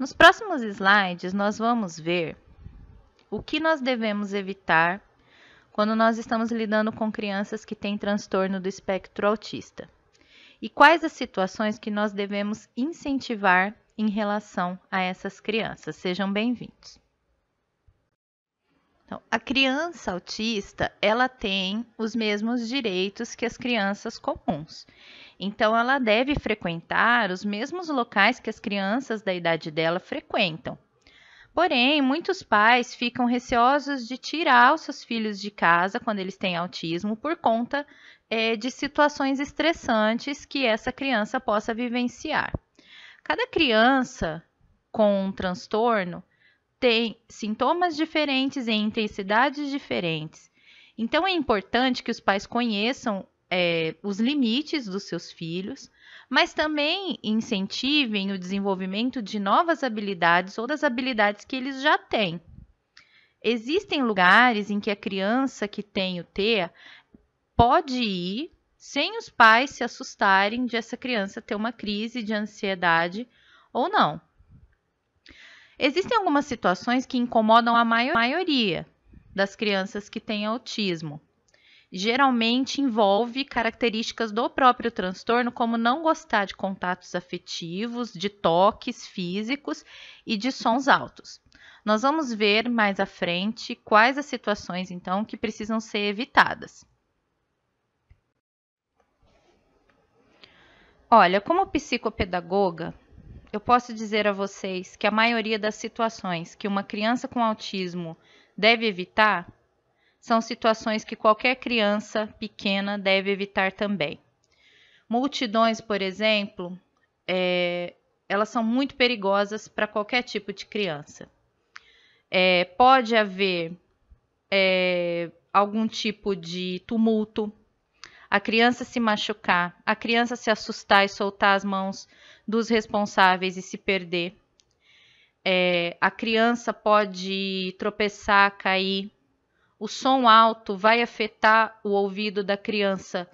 Nos próximos slides, nós vamos ver o que nós devemos evitar quando nós estamos lidando com crianças que têm transtorno do espectro autista e quais as situações que nós devemos incentivar em relação a essas crianças. Sejam bem-vindos. Então, a criança autista, ela tem os mesmos direitos que as crianças comuns. Então, ela deve frequentar os mesmos locais que as crianças da idade dela frequentam. Porém, muitos pais ficam receosos de tirar os seus filhos de casa quando eles têm autismo por conta é, de situações estressantes que essa criança possa vivenciar. Cada criança com um transtorno têm sintomas diferentes e intensidades diferentes. Então é importante que os pais conheçam é, os limites dos seus filhos, mas também incentivem o desenvolvimento de novas habilidades ou das habilidades que eles já têm. Existem lugares em que a criança que tem o TEA pode ir sem os pais se assustarem de essa criança ter uma crise de ansiedade ou não. Existem algumas situações que incomodam a maioria das crianças que têm autismo. Geralmente envolve características do próprio transtorno, como não gostar de contatos afetivos, de toques físicos e de sons altos. Nós vamos ver mais à frente quais as situações então que precisam ser evitadas. Olha, como psicopedagoga, eu posso dizer a vocês que a maioria das situações que uma criança com autismo deve evitar são situações que qualquer criança pequena deve evitar também. Multidões, por exemplo, é, elas são muito perigosas para qualquer tipo de criança. É, pode haver é, algum tipo de tumulto, a criança se machucar, a criança se assustar e soltar as mãos dos responsáveis e se perder. É, a criança pode tropeçar, cair. O som alto vai afetar o ouvido da criança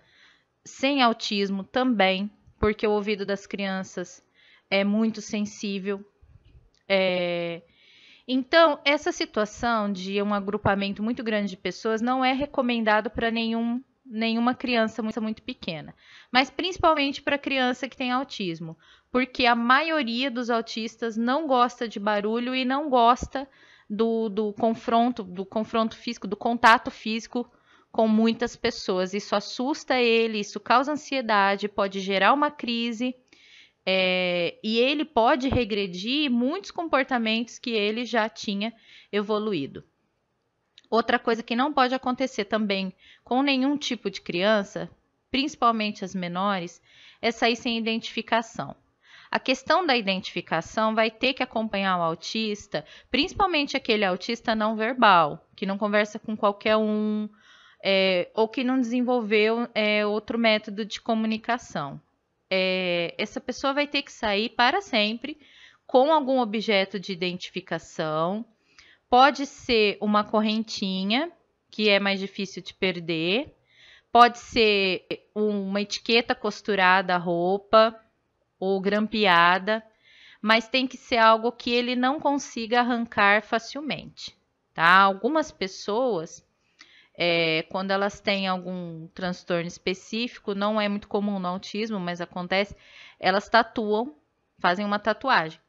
sem autismo também, porque o ouvido das crianças é muito sensível. É, então, essa situação de um agrupamento muito grande de pessoas não é recomendado para nenhum nenhuma criança muito, muito pequena, mas principalmente para criança que tem autismo, porque a maioria dos autistas não gosta de barulho e não gosta do, do confronto, do confronto físico, do contato físico com muitas pessoas. Isso assusta ele, isso causa ansiedade, pode gerar uma crise. É, e ele pode regredir muitos comportamentos que ele já tinha evoluído. Outra coisa que não pode acontecer também com nenhum tipo de criança, principalmente as menores, é sair sem identificação. A questão da identificação vai ter que acompanhar o autista, principalmente aquele autista não verbal, que não conversa com qualquer um é, ou que não desenvolveu é, outro método de comunicação. É, essa pessoa vai ter que sair para sempre com algum objeto de identificação Pode ser uma correntinha, que é mais difícil de perder. Pode ser uma etiqueta costurada à roupa ou grampeada, mas tem que ser algo que ele não consiga arrancar facilmente, tá? Algumas pessoas, é, quando elas têm algum transtorno específico, não é muito comum no autismo, mas acontece, elas tatuam, fazem uma tatuagem.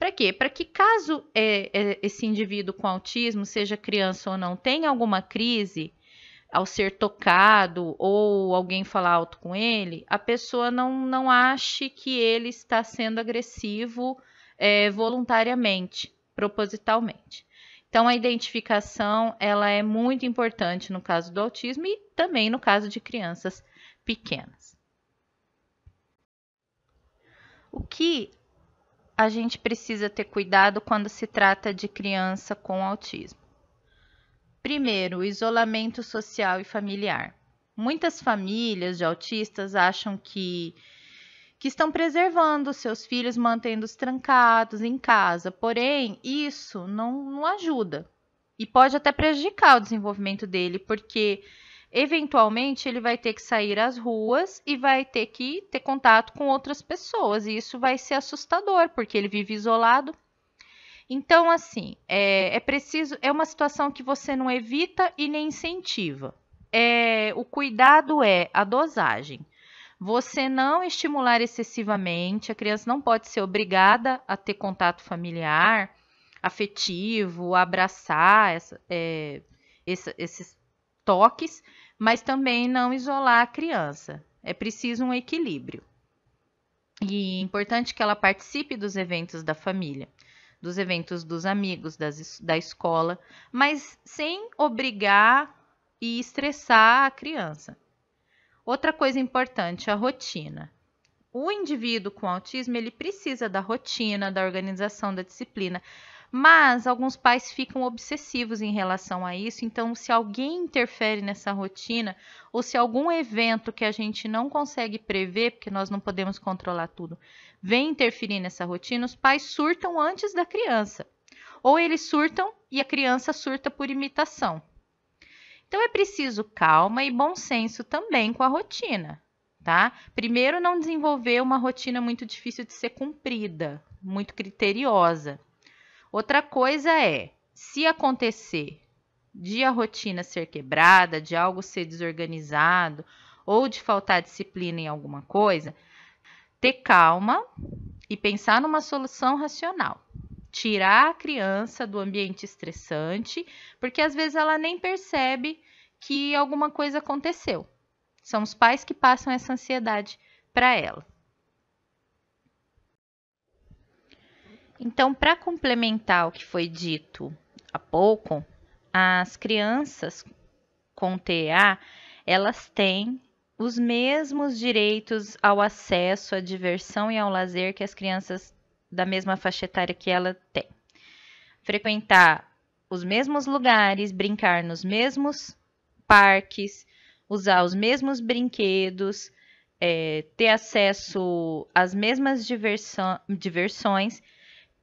Para quê? Para que caso é, é, esse indivíduo com autismo, seja criança ou não, tenha alguma crise ao ser tocado ou alguém falar alto com ele, a pessoa não, não ache que ele está sendo agressivo é, voluntariamente, propositalmente. Então, a identificação ela é muito importante no caso do autismo e também no caso de crianças pequenas. O que a gente precisa ter cuidado quando se trata de criança com autismo. Primeiro, isolamento social e familiar. Muitas famílias de autistas acham que que estão preservando seus filhos, mantendo-os trancados em casa. Porém, isso não, não ajuda e pode até prejudicar o desenvolvimento dele, porque eventualmente ele vai ter que sair às ruas e vai ter que ter contato com outras pessoas. E isso vai ser assustador, porque ele vive isolado. Então, assim, é, é preciso. É uma situação que você não evita e nem incentiva. É, o cuidado é a dosagem. Você não estimular excessivamente, a criança não pode ser obrigada a ter contato familiar, afetivo, abraçar essa, é, esses toques, mas também não isolar a criança. É preciso um equilíbrio. E é importante que ela participe dos eventos da família, dos eventos dos amigos, das, da escola, mas sem obrigar e estressar a criança. Outra coisa importante, a rotina. O indivíduo com autismo, ele precisa da rotina, da organização, da disciplina. Mas alguns pais ficam obsessivos em relação a isso, então se alguém interfere nessa rotina ou se algum evento que a gente não consegue prever, porque nós não podemos controlar tudo, vem interferir nessa rotina, os pais surtam antes da criança. Ou eles surtam e a criança surta por imitação. Então é preciso calma e bom senso também com a rotina, tá? Primeiro, não desenvolver uma rotina muito difícil de ser cumprida, muito criteriosa. Outra coisa é, se acontecer de a rotina ser quebrada, de algo ser desorganizado ou de faltar disciplina em alguma coisa, ter calma e pensar numa solução racional. Tirar a criança do ambiente estressante, porque às vezes ela nem percebe que alguma coisa aconteceu. São os pais que passam essa ansiedade para ela. Então, para complementar o que foi dito há pouco, as crianças com TEA, elas têm os mesmos direitos ao acesso à diversão e ao lazer que as crianças da mesma faixa etária que ela tem. Frequentar os mesmos lugares, brincar nos mesmos parques, usar os mesmos brinquedos, é, ter acesso às mesmas diversão, diversões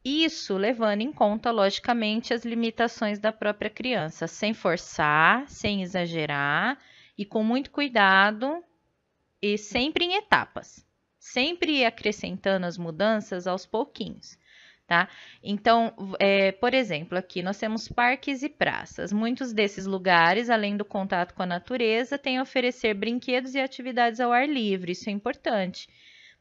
isso levando em conta, logicamente, as limitações da própria criança, sem forçar, sem exagerar e com muito cuidado e sempre em etapas, sempre acrescentando as mudanças aos pouquinhos. Tá? Então, é, por exemplo, aqui nós temos parques e praças. Muitos desses lugares, além do contato com a natureza, têm a oferecer brinquedos e atividades ao ar livre. Isso é importante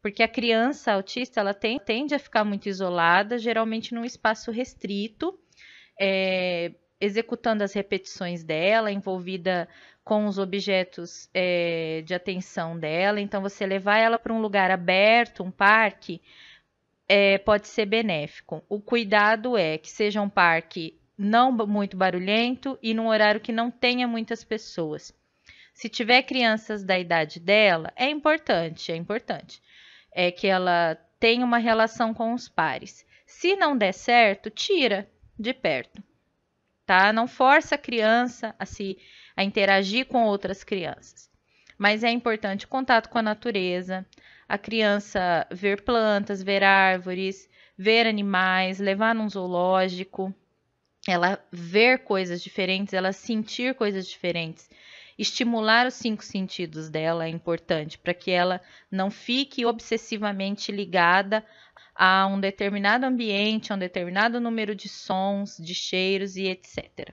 porque a criança autista ela tem, tende a ficar muito isolada, geralmente num espaço restrito, é, executando as repetições dela, envolvida com os objetos é, de atenção dela. Então, você levar ela para um lugar aberto, um parque, é, pode ser benéfico. O cuidado é que seja um parque não muito barulhento e num horário que não tenha muitas pessoas. Se tiver crianças da idade dela, é importante, é importante é que ela tem uma relação com os pares. Se não der certo, tira de perto, tá? Não força a criança a se a interagir com outras crianças. Mas é importante contato com a natureza, a criança ver plantas, ver árvores, ver animais, levar num zoológico, ela ver coisas diferentes, ela sentir coisas diferentes estimular os cinco sentidos dela é importante para que ela não fique obsessivamente ligada a um determinado ambiente, a um determinado número de sons, de cheiros e etc.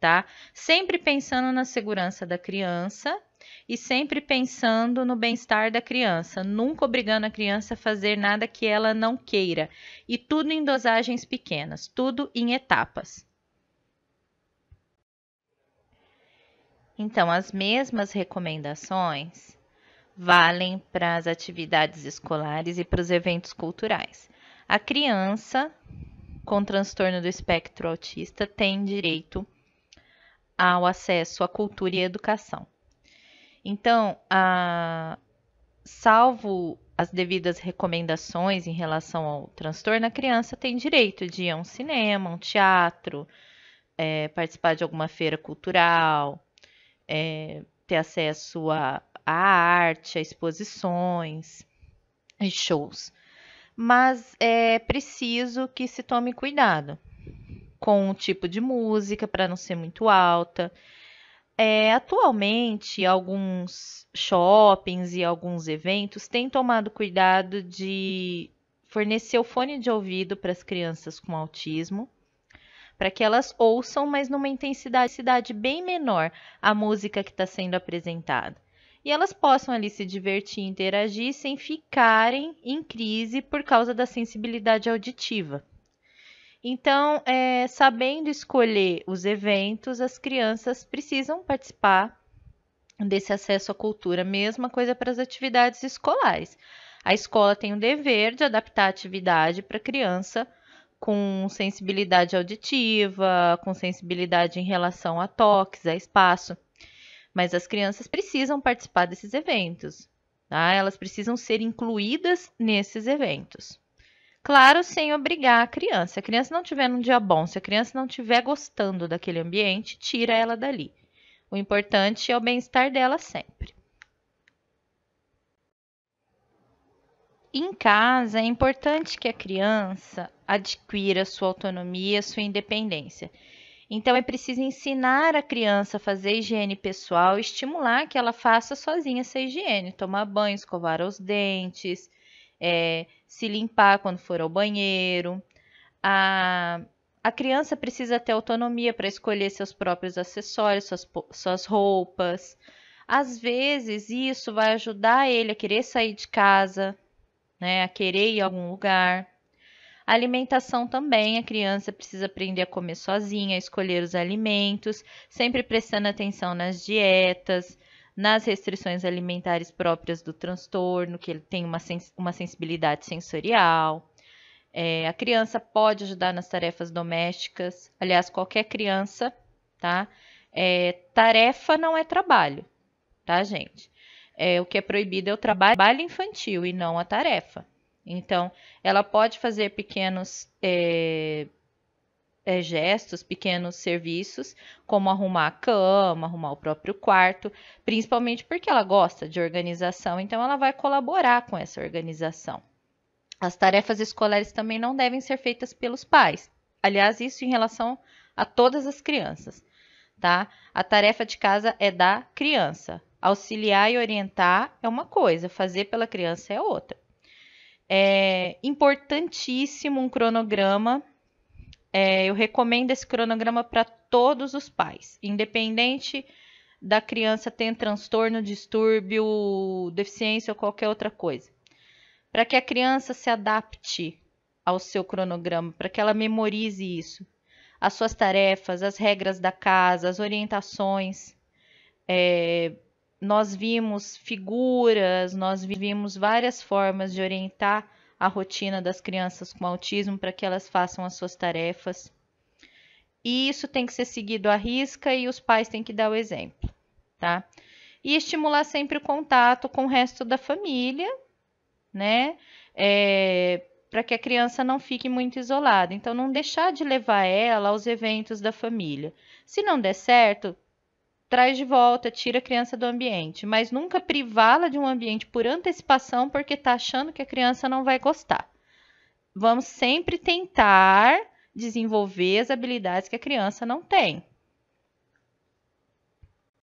Tá? Sempre pensando na segurança da criança e sempre pensando no bem-estar da criança, nunca obrigando a criança a fazer nada que ela não queira, e tudo em dosagens pequenas, tudo em etapas. Então, as mesmas recomendações valem para as atividades escolares e para os eventos culturais. A criança com transtorno do espectro autista tem direito ao acesso à cultura e educação. Então, a, salvo as devidas recomendações em relação ao transtorno, a criança tem direito de ir a um cinema, um teatro, é, participar de alguma feira cultural, é, ter acesso à arte, a exposições e shows. Mas é preciso que se tome cuidado com o tipo de música para não ser muito alta. É, atualmente, alguns shoppings e alguns eventos têm tomado cuidado de fornecer o fone de ouvido para as crianças com autismo para que elas ouçam, mas numa intensidade bem menor, a música que está sendo apresentada. E elas possam ali se divertir, interagir sem ficarem em crise por causa da sensibilidade auditiva. Então, é, sabendo escolher os eventos, as crianças precisam participar desse acesso à cultura. Mesma coisa para as atividades escolares. A escola tem o dever de adaptar a atividade para a criança com sensibilidade auditiva, com sensibilidade em relação a toques, a espaço. Mas as crianças precisam participar desses eventos, tá? elas precisam ser incluídas nesses eventos. Claro, sem obrigar a criança. Se a criança não tiver num dia bom, se a criança não estiver gostando daquele ambiente, tira ela dali. O importante é o bem-estar dela sempre. Em casa, é importante que a criança adquira sua autonomia, sua independência. Então é preciso ensinar a criança a fazer higiene pessoal, estimular que ela faça sozinha essa higiene, tomar banho, escovar os dentes, é, se limpar quando for ao banheiro. A, a criança precisa ter autonomia para escolher seus próprios acessórios, suas, suas roupas. Às vezes isso vai ajudar ele a querer sair de casa, né, a querer ir a algum lugar. A alimentação também, a criança precisa aprender a comer sozinha, a escolher os alimentos, sempre prestando atenção nas dietas, nas restrições alimentares próprias do transtorno, que ele tem uma, sens uma sensibilidade sensorial. É, a criança pode ajudar nas tarefas domésticas, aliás, qualquer criança, tá? É, tarefa não é trabalho, tá, gente? É, o que é proibido é o trabalho infantil e não a tarefa. Então, ela pode fazer pequenos é, é, gestos, pequenos serviços, como arrumar a cama, arrumar o próprio quarto, principalmente porque ela gosta de organização, então ela vai colaborar com essa organização. As tarefas escolares também não devem ser feitas pelos pais. Aliás, isso em relação a todas as crianças, tá? A tarefa de casa é da criança. Auxiliar e orientar é uma coisa, fazer pela criança é outra. É importantíssimo um cronograma. É, eu recomendo esse cronograma para todos os pais, independente da criança ter transtorno, distúrbio, deficiência ou qualquer outra coisa. Para que a criança se adapte ao seu cronograma, para que ela memorize isso, as suas tarefas, as regras da casa, as orientações. É, nós vimos figuras, nós vimos várias formas de orientar a rotina das crianças com autismo para que elas façam as suas tarefas. E isso tem que ser seguido à risca e os pais têm que dar o exemplo, tá? E estimular sempre o contato com o resto da família, né? É, para que a criança não fique muito isolada. Então, não deixar de levar ela aos eventos da família. Se não der certo, traz de volta, tira a criança do ambiente, mas nunca privá-la de um ambiente por antecipação porque está achando que a criança não vai gostar. Vamos sempre tentar desenvolver as habilidades que a criança não tem.